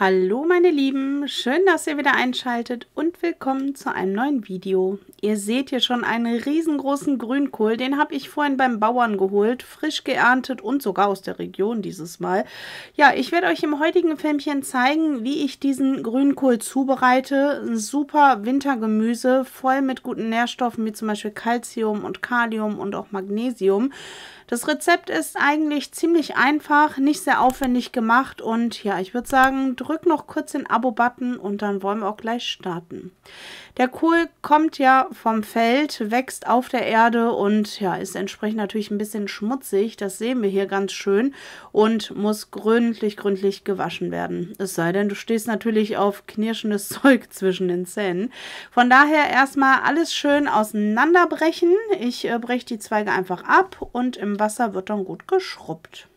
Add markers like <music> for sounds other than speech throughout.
Hallo meine Lieben, schön, dass ihr wieder einschaltet und willkommen zu einem neuen Video. Ihr seht hier schon einen riesengroßen Grünkohl. Den habe ich vorhin beim Bauern geholt, frisch geerntet und sogar aus der Region dieses Mal. Ja, ich werde euch im heutigen Filmchen zeigen, wie ich diesen Grünkohl zubereite. super Wintergemüse, voll mit guten Nährstoffen wie zum Beispiel Calcium und Kalium und auch Magnesium. Das Rezept ist eigentlich ziemlich einfach, nicht sehr aufwendig gemacht und ja, ich würde sagen, drück noch kurz den Abo-Button und dann wollen wir auch gleich starten. Der Kohl kommt ja vom Feld, wächst auf der Erde und ja, ist entsprechend natürlich ein bisschen schmutzig. Das sehen wir hier ganz schön und muss gründlich, gründlich gewaschen werden. Es sei denn, du stehst natürlich auf knirschendes <laughs> Zeug zwischen den Zähnen. Von daher erstmal alles schön auseinanderbrechen. Ich äh, breche die Zweige einfach ab und im Wasser wird dann gut geschrubbt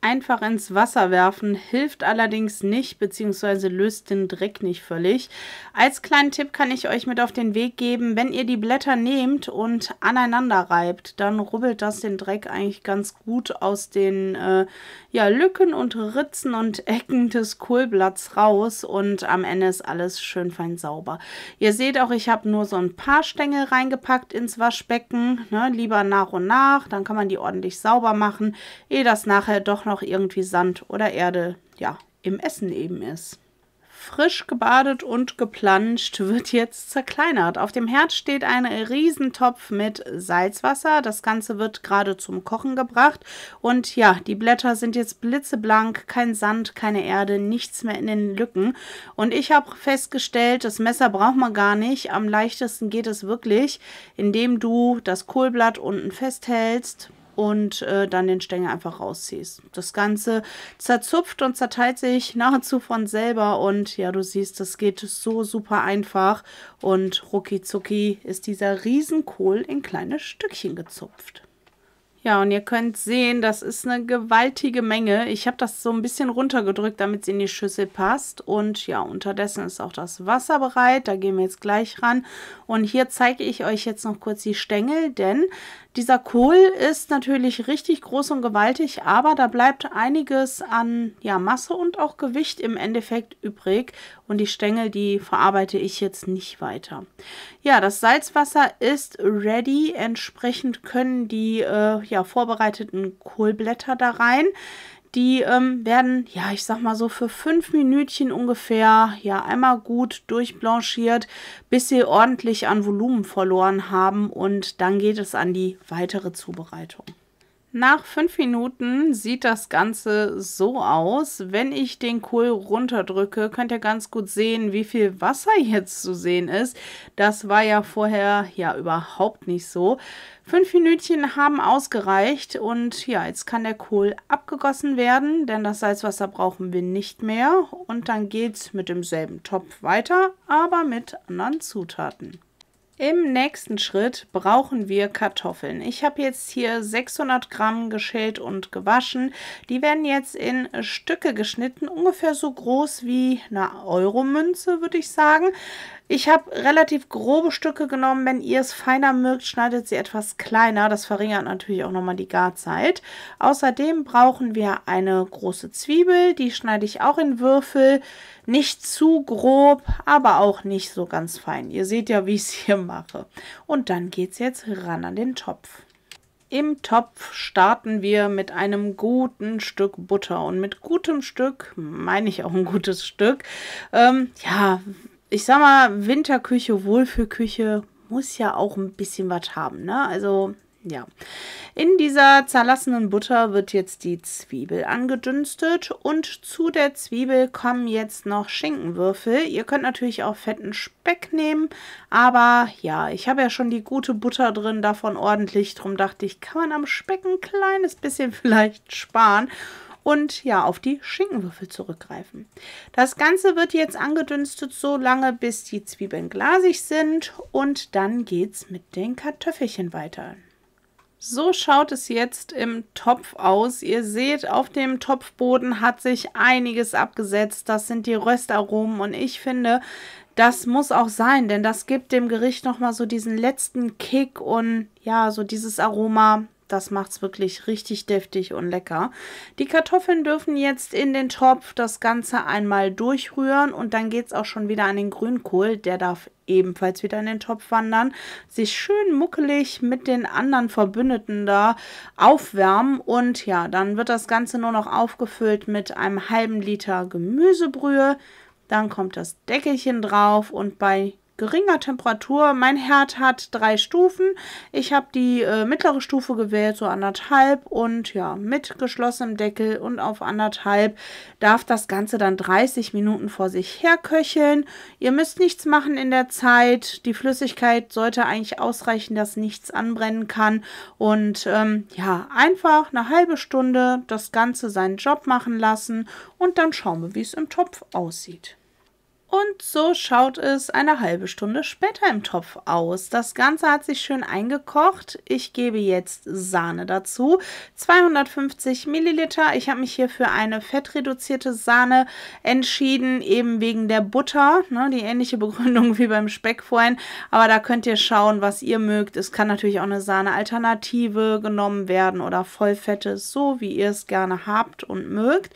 einfach ins Wasser werfen, hilft allerdings nicht bzw. löst den Dreck nicht völlig. Als kleinen Tipp kann ich euch mit auf den Weg geben, wenn ihr die Blätter nehmt und aneinander reibt, dann rubbelt das den Dreck eigentlich ganz gut aus den äh, ja, Lücken und Ritzen und <laughs> Ecken des Kohlblatts raus und am Ende ist alles schön fein sauber. Ihr seht auch, ich habe nur so ein paar Stängel reingepackt ins Waschbecken, ne? lieber nach und nach, dann kann man die ordentlich sauber machen, ehe das nachher doch noch irgendwie Sand oder Erde, ja, im Essen eben ist. Frisch gebadet und geplanscht wird jetzt zerkleinert. Auf dem Herd steht ein Riesentopf mit Salzwasser. Das Ganze wird gerade zum Kochen gebracht. Und ja, die Blätter sind jetzt blitzeblank, kein Sand, keine Erde, nichts mehr in den Lücken. Und ich habe festgestellt, das Messer braucht man gar nicht. Am leichtesten geht es wirklich, indem du das Kohlblatt unten festhältst, und äh, dann den Stängel einfach rausziehst. Das Ganze zerzupft und zerteilt sich nahezu von selber und ja, du siehst, das geht so super einfach und rucki ist dieser Riesenkohl in kleine Stückchen gezupft. Ja, und ihr könnt sehen, das ist eine gewaltige Menge. Ich habe das so ein bisschen runtergedrückt, damit es in die Schüssel passt. Und ja, unterdessen ist auch das Wasser bereit. Da gehen wir jetzt gleich ran. Und hier zeige ich euch jetzt noch kurz die Stängel, denn dieser Kohl ist natürlich richtig groß und gewaltig, aber da bleibt einiges an ja, Masse und auch Gewicht im Endeffekt übrig. Und die Stängel, die verarbeite ich jetzt nicht weiter. Ja, das Salzwasser ist ready. Entsprechend können die äh, ja, vorbereiteten Kohlblätter da rein. Die ähm, werden, ja, ich sag mal so für fünf Minütchen ungefähr, ja, einmal gut durchblanchiert, bis sie ordentlich an Volumen verloren haben und dann geht es an die weitere Zubereitung. Nach fünf Minuten sieht das Ganze so aus. Wenn ich den Kohl runterdrücke, könnt ihr ganz gut sehen, wie viel Wasser jetzt zu sehen ist. Das war ja vorher ja überhaupt nicht so. Fünf Minütchen haben ausgereicht und ja, jetzt kann der Kohl abgegossen werden, denn das Salzwasser brauchen wir nicht mehr. Und dann geht's mit demselben Topf weiter, aber mit anderen Zutaten. Im nächsten Schritt brauchen wir Kartoffeln. Ich habe jetzt hier 600 Gramm geschält und gewaschen. Die werden jetzt in Stücke geschnitten, ungefähr so groß wie eine Euro-Münze, würde ich sagen. Ich habe relativ grobe Stücke genommen. Wenn ihr es feiner mögt, schneidet sie etwas kleiner. Das verringert natürlich auch nochmal die Garzeit. Außerdem brauchen wir eine große Zwiebel. Die schneide ich auch in Würfel. Nicht zu grob, aber auch nicht so ganz fein. Ihr seht ja, wie ich es hier mache. Und dann geht es jetzt ran an den Topf. Im Topf starten wir mit einem guten Stück Butter. Und mit gutem Stück meine ich auch ein gutes Stück. Ähm, ja, ich sag mal, Winterküche, Wohlfühlküche muss ja auch ein bisschen was haben, ne? Also, ja. In dieser zerlassenen Butter wird jetzt die Zwiebel angedünstet und zu der Zwiebel kommen jetzt noch Schinkenwürfel. Ihr könnt natürlich auch fetten Speck nehmen, aber ja, ich habe ja schon die gute Butter drin, davon ordentlich. Drum dachte ich, kann man am Speck ein kleines bisschen <laughs> vielleicht sparen und ja, auf die Schinkenwürfel zurückgreifen. Das Ganze wird jetzt angedünstet so lange, bis die Zwiebeln glasig sind und dann geht's mit den Kartoffelchen weiter. So schaut es jetzt im Topf aus. Ihr seht, auf dem Topfboden hat sich einiges abgesetzt. Das sind die Röstaromen und ich finde, das muss auch sein, denn das gibt dem Gericht nochmal so diesen letzten Kick und ja, so dieses Aroma, das macht es wirklich richtig deftig und lecker. Die Kartoffeln dürfen jetzt in den Topf das Ganze einmal durchrühren und dann geht es auch schon wieder an den Grünkohl. Der darf ebenfalls wieder in den Topf wandern, sich schön muckelig mit den anderen Verbündeten da aufwärmen und ja, dann wird das Ganze nur noch aufgefüllt mit einem halben Liter Gemüsebrühe. Dann kommt das Deckelchen drauf und bei geringer Temperatur. Mein Herd hat drei Stufen. Ich habe die äh, mittlere Stufe gewählt, so anderthalb und ja, mit geschlossenem Deckel und auf anderthalb darf das Ganze dann 30 Minuten vor sich herköcheln. Ihr müsst nichts machen in der Zeit. Die Flüssigkeit sollte eigentlich ausreichen, dass nichts anbrennen kann. Und ähm, ja, einfach eine halbe Stunde das Ganze seinen Job machen lassen und dann schauen wir, wie es im Topf aussieht. Und so schaut es eine halbe Stunde später im Topf aus. Das Ganze hat sich schön eingekocht. Ich gebe jetzt Sahne dazu. 250 Milliliter. Ich habe mich hier für eine fettreduzierte Sahne entschieden, eben wegen der Butter. Ne, die ähnliche Begründung <laughs> wie beim Speck vorhin. Aber da könnt ihr schauen, was ihr mögt. Es kann natürlich auch eine Sahne-Alternative genommen werden oder Vollfette, so wie ihr es gerne habt und mögt.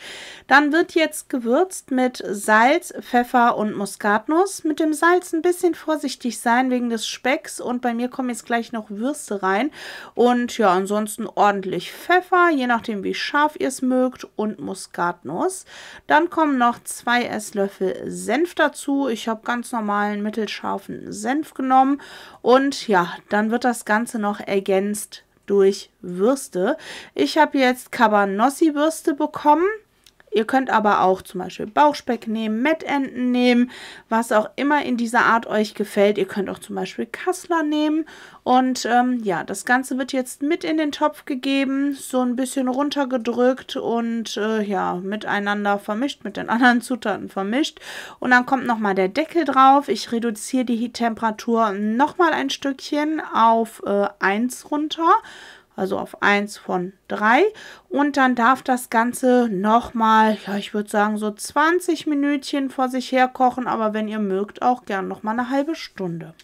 Dann wird jetzt gewürzt mit Salz, Pfeffer und und Muskatnuss. Mit dem Salz ein bisschen vorsichtig sein wegen des Specks und bei mir kommen jetzt gleich noch Würste rein. Und ja, ansonsten ordentlich Pfeffer, je nachdem wie scharf ihr es mögt und Muskatnuss. Dann kommen noch zwei Esslöffel Senf dazu. Ich habe ganz normalen mittelscharfen Senf genommen und ja, dann wird das Ganze noch ergänzt durch Würste. Ich habe jetzt Cabanossi-Würste bekommen. Ihr könnt aber auch zum Beispiel Bauchspeck nehmen, Mettenten nehmen, was auch immer in dieser Art euch gefällt. Ihr könnt auch zum Beispiel Kassler nehmen. Und ähm, ja, das Ganze wird jetzt mit in den Topf gegeben, so ein bisschen runtergedrückt und äh, ja, miteinander vermischt, mit den <laughs> anderen Zutaten vermischt. Und dann kommt nochmal der Deckel drauf. Ich reduziere die Temperatur nochmal ein Stückchen auf äh, 1 runter also auf 1 von 3. Und dann darf das Ganze nochmal, ja, ich würde sagen, so 20 Minütchen vor sich her kochen, aber wenn ihr mögt, auch gern nochmal eine halbe Stunde.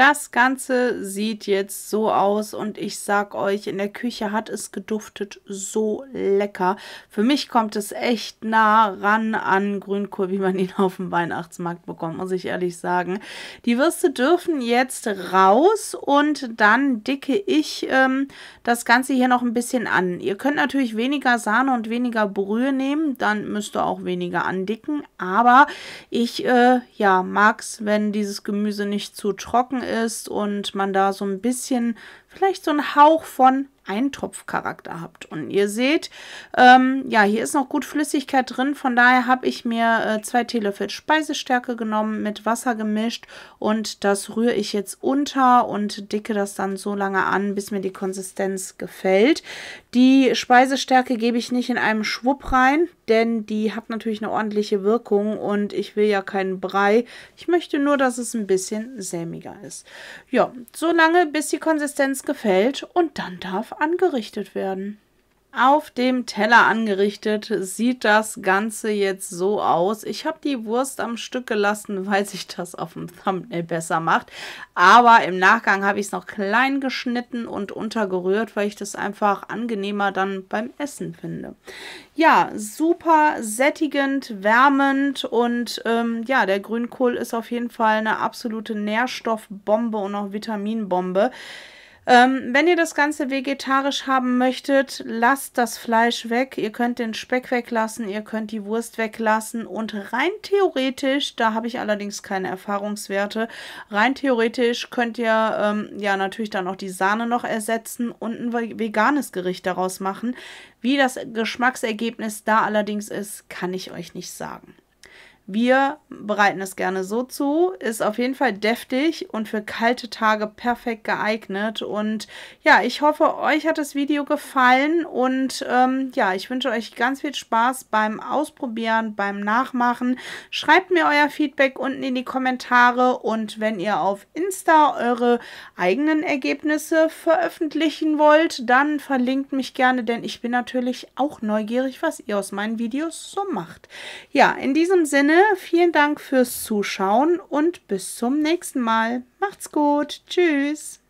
Das Ganze sieht jetzt so aus und ich sag euch, in der Küche hat es geduftet so lecker. Für mich kommt es echt nah ran an Grünkohl, wie man ihn <laughs> auf dem Weihnachtsmarkt bekommt, muss ich ehrlich sagen. Die Würste dürfen jetzt raus und dann dicke ich ähm, das Ganze hier noch ein bisschen an. Ihr könnt natürlich weniger Sahne und weniger Brühe nehmen, dann müsst ihr auch weniger andicken, aber ich äh, ja, mag es, wenn dieses Gemüse nicht zu trocken ist ist und man da so ein bisschen vielleicht so einen Hauch von Eintopfcharakter habt. Und ihr seht, ähm, ja, hier ist noch gut Flüssigkeit drin. Von daher habe ich mir äh, zwei Teelöffel Speisestärke genommen, mit Wasser gemischt und das rühre ich jetzt unter und dicke das dann so lange an, bis mir die Konsistenz gefällt. Die Speisestärke gebe ich nicht in einem Schwupp rein, denn die hat natürlich eine ordentliche Wirkung und ich will ja keinen Brei. Ich möchte nur, dass es ein bisschen sämiger ist. Ja, so lange, bis die Konsistenz gefällt und dann darf angerichtet werden. Auf dem Teller angerichtet sieht das Ganze jetzt so aus. Ich habe die Wurst am Stück gelassen, <laughs> weil sich das auf dem Thumbnail besser macht. Aber im Nachgang habe ich es noch klein geschnitten und untergerührt, weil ich das einfach angenehmer dann beim Essen finde. Ja, super sättigend, wärmend und ähm, ja, der Grünkohl ist auf jeden Fall eine absolute Nährstoffbombe und auch Vitaminbombe. Ähm, wenn ihr das Ganze vegetarisch haben möchtet, lasst das Fleisch weg. Ihr könnt den Speck weglassen, ihr könnt die Wurst weglassen und rein theoretisch, da habe ich allerdings keine Erfahrungswerte, rein theoretisch könnt ihr ähm, ja natürlich dann auch die Sahne noch ersetzen und ein veganes Gericht daraus machen. Wie das Geschmacksergebnis da allerdings ist, kann ich euch nicht sagen. Wir bereiten es gerne so zu, ist auf jeden Fall deftig und für kalte Tage perfekt geeignet. Und ja, ich hoffe, euch hat das Video gefallen und ähm, ja, ich wünsche euch ganz viel Spaß beim Ausprobieren, beim Nachmachen. Schreibt mir euer Feedback unten in die Kommentare und wenn ihr auf Insta eure eigenen Ergebnisse veröffentlichen wollt, dann verlinkt mich gerne, denn ich bin natürlich auch neugierig, was ihr aus meinen Videos so macht. Ja, in diesem Sinne Vielen Dank fürs Zuschauen und bis zum nächsten Mal. Macht's gut. Tschüss.